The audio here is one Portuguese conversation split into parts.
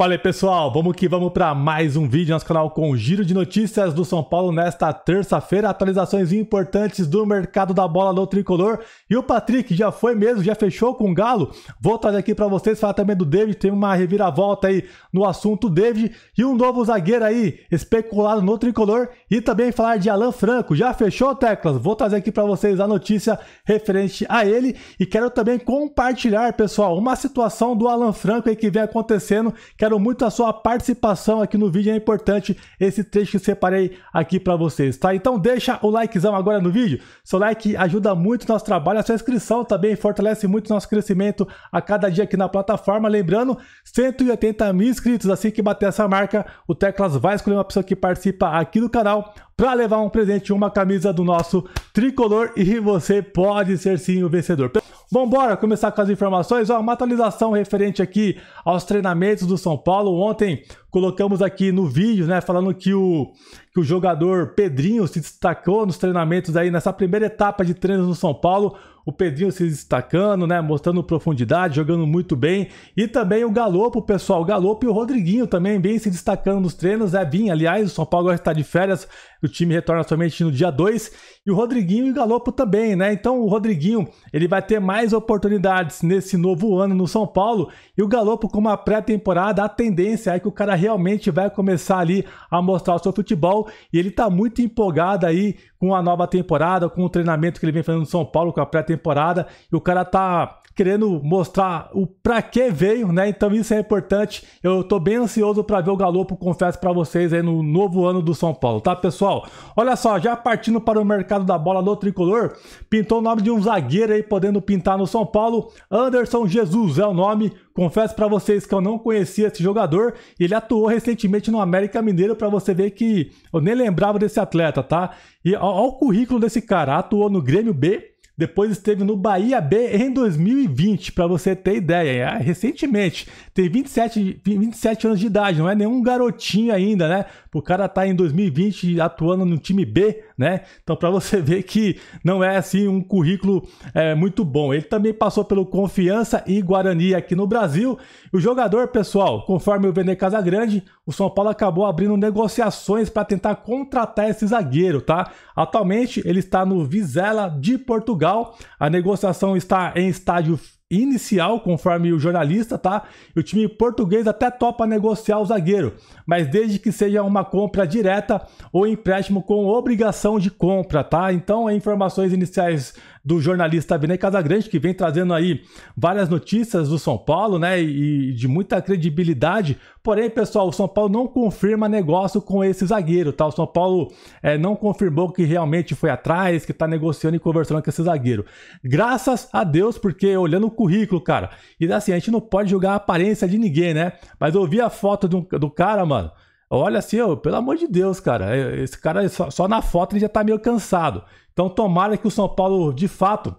Fala aí pessoal, vamos que vamos para mais um vídeo no nosso canal com giro de notícias do São Paulo nesta terça-feira, atualizações importantes do mercado da bola do tricolor. E o Patrick já foi mesmo, já fechou com o Galo. Vou trazer aqui para vocês falar também do David, tem uma reviravolta aí no assunto David e um novo zagueiro aí especulado no tricolor e também falar de Alan Franco. Já fechou teclas? Vou trazer aqui para vocês a notícia referente a ele e quero também compartilhar, pessoal, uma situação do Alan Franco aí que vem acontecendo. Quero muito a sua participação aqui no vídeo, é importante esse trecho que separei aqui para vocês, tá? Então deixa o likezão agora no vídeo, seu like ajuda muito o nosso trabalho, a sua inscrição também fortalece muito o nosso crescimento a cada dia aqui na plataforma, lembrando, 180 mil inscritos, assim que bater essa marca, o Teclas vai escolher uma pessoa que participa aqui do canal, para levar um presente, uma camisa do nosso tricolor e você pode ser sim o vencedor. bora começar com as informações. Ó, uma atualização referente aqui aos treinamentos do São Paulo. Ontem colocamos aqui no vídeo, né, falando que o que o jogador Pedrinho se destacou nos treinamentos aí nessa primeira etapa de treinos no São Paulo. O Pedrinho se destacando, né? Mostrando profundidade, jogando muito bem. E também o Galopo, pessoal. O Galopo e o Rodriguinho também bem se destacando nos treinos. É Vim, aliás, o São Paulo agora está de férias. O time retorna somente no dia 2. E o Rodriguinho e o Galopo também, né? Então o Rodriguinho ele vai ter mais oportunidades nesse novo ano no São Paulo. E o Galopo, com uma pré-temporada, a tendência é que o cara realmente vai começar ali a mostrar o seu futebol e ele está muito empolgado aí com a nova temporada, com o treinamento que ele vem fazendo no São Paulo, com a pré-temporada, e o cara tá querendo mostrar o pra que veio, né? Então isso é importante. Eu tô bem ansioso para ver o Galopo, confesso para vocês aí no novo ano do São Paulo, tá, pessoal? Olha só, já partindo para o mercado da bola do tricolor, pintou o nome de um zagueiro aí podendo pintar no São Paulo. Anderson Jesus é o nome. Confesso para vocês que eu não conhecia esse jogador. Ele atuou recentemente no América Mineiro para você ver que eu nem lembrava desse atleta, tá? E olha o currículo desse cara. Atuou no Grêmio B, depois esteve no Bahia B em 2020, para você ter ideia. É, recentemente, tem 27, 27 anos de idade, não é nenhum garotinho ainda, né? O cara tá em 2020 atuando no time B, né? Então, para você ver que não é assim um currículo é, muito bom. Ele também passou pelo Confiança e Guarani aqui no Brasil. O jogador, pessoal, conforme o Vene Casagrande, o São Paulo acabou abrindo negociações para tentar contratar esse zagueiro, tá? Atualmente, ele está no Vizela de Portugal a negociação está em estágio inicial, conforme o jornalista, tá? o time português até topa negociar o zagueiro, mas desde que seja uma compra direta ou empréstimo com obrigação de compra, tá? Então, informações iniciais do jornalista Vinay Casagrande, que vem trazendo aí várias notícias do São Paulo, né? E, e de muita credibilidade. Porém, pessoal, o São Paulo não confirma negócio com esse zagueiro, tá? O São Paulo é, não confirmou que realmente foi atrás, que tá negociando e conversando com esse zagueiro. Graças a Deus, porque olhando o currículo, cara, e assim, a gente não pode julgar a aparência de ninguém, né? Mas eu vi a foto do, do cara, mano olha assim, ó, pelo amor de Deus, cara, é, esse cara só, só na foto ele já tá meio cansado. Então tomara que o São Paulo, de fato,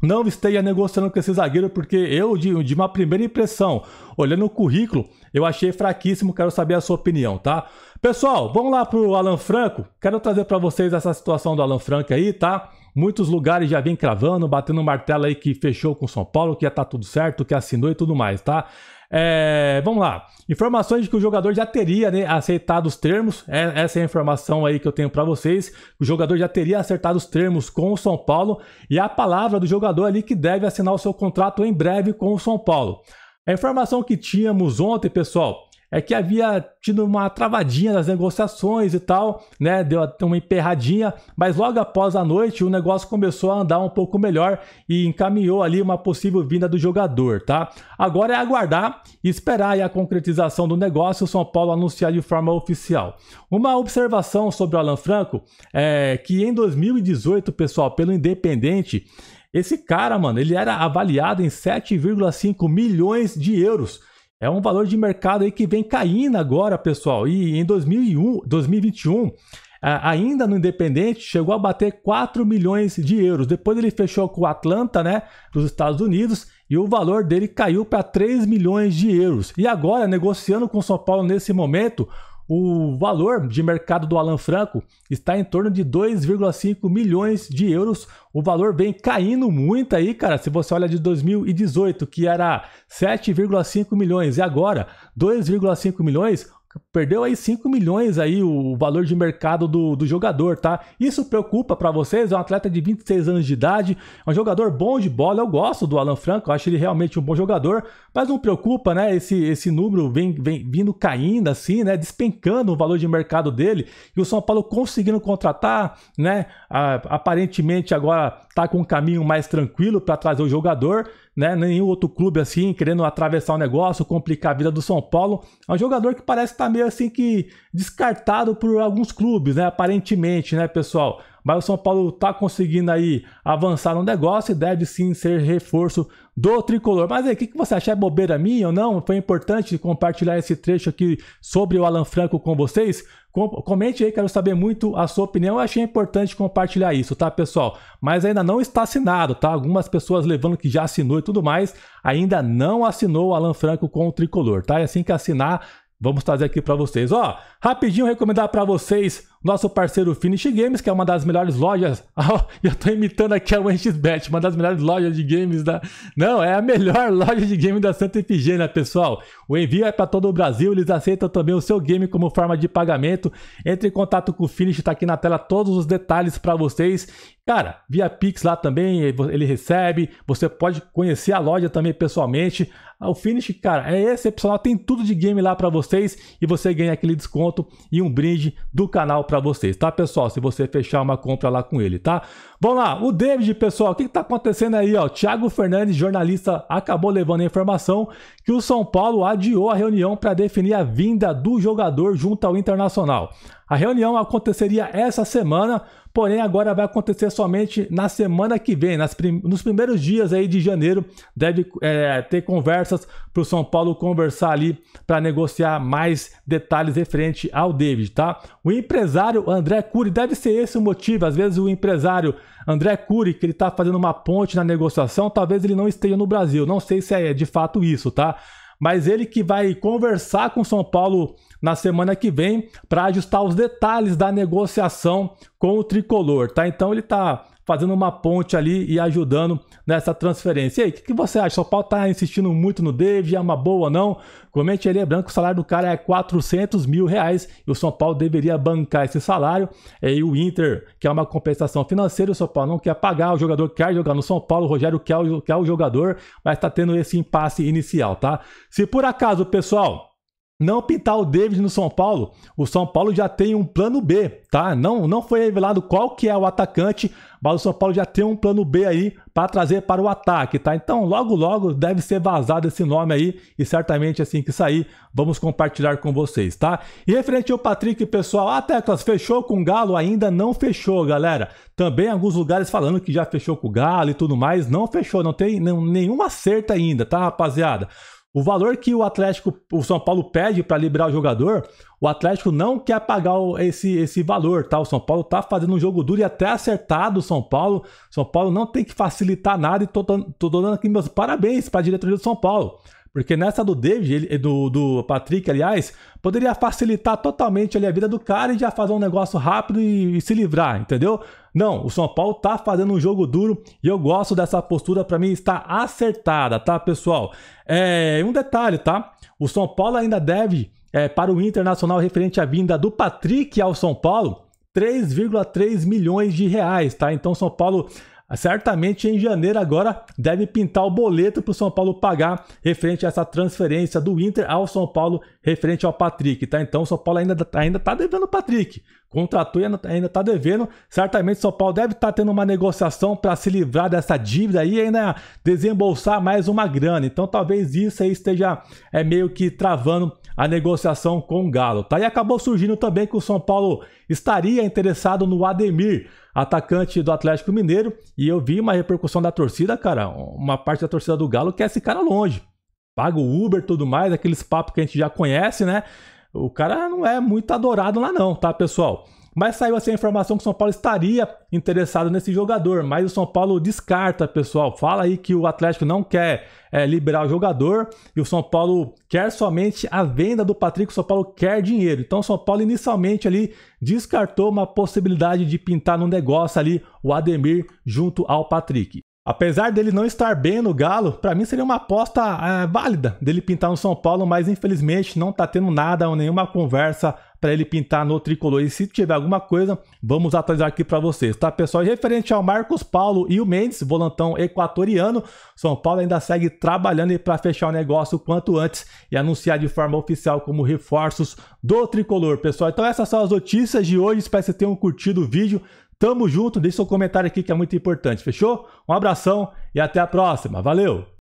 não esteja negociando com esse zagueiro, porque eu, de, de, uma primeira impressão, olhando o currículo, eu achei fraquíssimo. Quero saber a sua opinião, tá? Pessoal, vamos lá pro Alan Franco. Quero trazer para vocês essa situação do Alan Franco aí, tá? Muitos lugares já vem cravando, batendo martelo aí que fechou com o São Paulo, que já tá tudo certo, que assinou e tudo mais, tá? É, vamos lá. Informações de que o jogador já teria né, aceitado os termos. É, essa é a informação aí que eu tenho para vocês. O jogador já teria acertado os termos com o São Paulo e a palavra do jogador ali que deve assinar o seu contrato em breve com o São Paulo. A informação que tínhamos ontem, pessoal, é que havia tido uma travadinha nas negociações e tal, né? Deu até uma emperradinha, mas logo após a noite o negócio começou a andar um pouco melhor e encaminhou ali uma possível vinda do jogador, tá? Agora é aguardar e esperar a concretização do negócio o São Paulo anunciar de forma oficial. Uma observação sobre o Alan Franco é que em 2018, pessoal, pelo Independente, esse cara, mano, ele era avaliado em 7,5 milhões de euros. É um valor de mercado aí que vem caindo agora, pessoal. E em 2001, 2021, ainda no Independente, chegou a bater 4 milhões de euros. Depois ele fechou com o Atlanta, né, dos Estados Unidos, e o valor dele caiu para 3 milhões de euros. E agora, negociando com o São Paulo nesse momento, o valor de mercado do Alan Franco está em torno de 2,5 milhões de euros. O valor vem caindo muito aí, cara. Se você olha de 2018, que era 7,5 milhões, e agora 2,5 milhões, Perdeu aí 5 milhões aí o valor de mercado do, do jogador, tá? Isso preocupa para vocês? É um atleta de 26 anos de idade, é um jogador bom de bola. Eu gosto do Alan Franco, acho ele realmente um bom jogador, mas não preocupa, né? Esse, esse número vem, vem vindo caindo assim, né? Despencando o valor de mercado dele e o São Paulo conseguindo contratar, né? Ah, aparentemente agora tá com um caminho mais tranquilo para trazer o jogador né? Nenhum outro clube assim, querendo atravessar o negócio, complicar a vida do São Paulo. É um jogador que parece estar tá meio assim que descartado por alguns clubes, né? Aparentemente, né, pessoal? Mas o São Paulo está conseguindo aí avançar no negócio e deve sim ser reforço do tricolor. Mas aí, o que, você achar? É bobeira minha ou não? Foi importante compartilhar esse trecho aqui sobre o Alan Franco com vocês? Comente aí, quero saber muito a sua opinião. Eu achei importante compartilhar isso, tá, pessoal? Mas ainda não está assinado, tá? Algumas pessoas levando que já assinou e tudo mais, ainda não assinou o Alan Franco com o tricolor, tá? E assim que assinar, vamos trazer aqui para vocês. Ó, rapidinho recomendar para vocês nosso parceiro Finish Games, que é uma das melhores lojas. Oh, eu estou imitando aqui a WenchBet, uma das melhores lojas de games da. Não, é a melhor loja de game da Santa Efigênia, pessoal. O envio é para todo o Brasil, eles aceitam também o seu game como forma de pagamento. Entre em contato com o Finish, está aqui na tela todos os detalhes para vocês. Cara, via Pix lá também, ele recebe. Você pode conhecer a loja também pessoalmente. Ah, o Finish, cara, é excepcional, tem tudo de game lá para vocês e você ganha aquele desconto e um brinde do canal para para vocês, tá, pessoal? Se você fechar uma compra lá com ele, tá? Vamos lá, o David, pessoal, o que, que tá acontecendo aí, ó? Thiago Fernandes, jornalista, acabou levando a informação que o São Paulo adiou a reunião para definir a vinda do jogador junto ao Internacional. A reunião aconteceria essa semana, porém agora vai acontecer somente na semana que vem, prim nos primeiros dias aí de janeiro, deve é, ter conversas para o São Paulo conversar ali para negociar mais detalhes referente ao David, tá? O empresário André Cury, deve ser esse o motivo, às vezes o empresário André Cury, que ele está fazendo uma ponte na negociação, talvez ele não esteja no Brasil, não sei se é de fato isso, tá? mas ele que vai conversar com São Paulo na semana que vem para ajustar os detalhes da negociação com o tricolor, tá? Então ele está fazendo uma ponte ali e ajudando nessa transferência. E aí, o que, que, você acha? São Paulo está insistindo muito no David, é uma boa ou não? Comente ele é branco. o salário do cara é 400 mil reais e o São Paulo deveria bancar esse salário. É, e aí o Inter, que é uma compensação financeira, o São Paulo não quer pagar, o jogador quer jogar no São Paulo, o Rogério quer o, quer o jogador, mas está tendo esse impasse inicial, tá? Se por acaso, pessoal, não pintar o David no São Paulo, o São Paulo já tem um plano B, tá? Não, não foi revelado qual que é o atacante, mas o São Paulo já tem um plano B aí para trazer para o ataque, tá? Então, logo logo deve ser vazado esse nome aí e certamente assim que sair, vamos compartilhar com vocês, tá? E referente ao Patrick, pessoal, a ah, Teclas fechou com o Galo? Ainda não fechou, galera. Também alguns lugares falando que já fechou com o Galo e tudo mais, não fechou, não tem nenhum acerto ainda, tá, rapaziada? O valor que o Atlético, o São Paulo pede para liberar o jogador, o Atlético não quer pagar esse, esse valor, tá? O São Paulo tá fazendo um jogo duro e até acertado o São Paulo. São Paulo não tem que facilitar nada e tô, tô dando aqui meus parabéns para a diretoria do São Paulo. Porque nessa do David, do, do Patrick, aliás, poderia facilitar totalmente ali, a vida do cara e já fazer um negócio rápido e, e se livrar, entendeu? Não, o São Paulo tá fazendo um jogo duro e eu gosto dessa postura, para mim está acertada, tá, pessoal? É, um detalhe, tá? O São Paulo ainda deve é, para o Internacional referente à vinda do Patrick ao São Paulo 3,3 milhões de reais, tá? Então São Paulo certamente em janeiro agora deve pintar o boleto para o São Paulo pagar referente a essa transferência do Inter ao São Paulo referente ao Patrick, tá? Então o São Paulo ainda, tá, ainda tá devendo o Patrick. Contratou e ainda está devendo. Certamente o São Paulo deve estar tá tendo uma negociação para se livrar dessa dívida e ainda desembolsar mais uma grana. Então talvez isso aí esteja é, meio que travando a negociação com o Galo. Tá? E acabou surgindo também que o São Paulo estaria interessado no Ademir, atacante do Atlético Mineiro. E eu vi uma repercussão da torcida, cara. Uma parte da torcida do Galo quer esse cara longe. Paga o Uber tudo mais, aqueles papos que a gente já conhece, né? O cara não é muito adorado lá, não, tá, pessoal? Mas saiu assim a informação que o São Paulo estaria interessado nesse jogador, mas o São Paulo descarta, pessoal. Fala aí que o Atlético não quer é, liberar o jogador e o São Paulo quer somente a venda do Patrick, o São Paulo quer dinheiro. Então o São Paulo inicialmente ali descartou uma possibilidade de pintar no negócio ali o Ademir junto ao Patrick. Apesar dele não estar bem no Galo, para mim seria uma aposta é, válida dele pintar no São Paulo, mas infelizmente não está tendo nada ou nenhuma conversa para ele pintar no tricolor. E se tiver alguma coisa, vamos atualizar aqui para vocês, tá, pessoal? E referente ao Marcos Paulo e o Mendes, volantão equatoriano, São Paulo ainda segue trabalhando para fechar o negócio o quanto antes e anunciar de forma oficial como reforços do tricolor, pessoal. Então, essas são as notícias de hoje. Espero que vocês tenham curtido o vídeo. Tamo junto, deixe seu comentário aqui que é muito importante, fechou? Um abração e até a próxima. Valeu!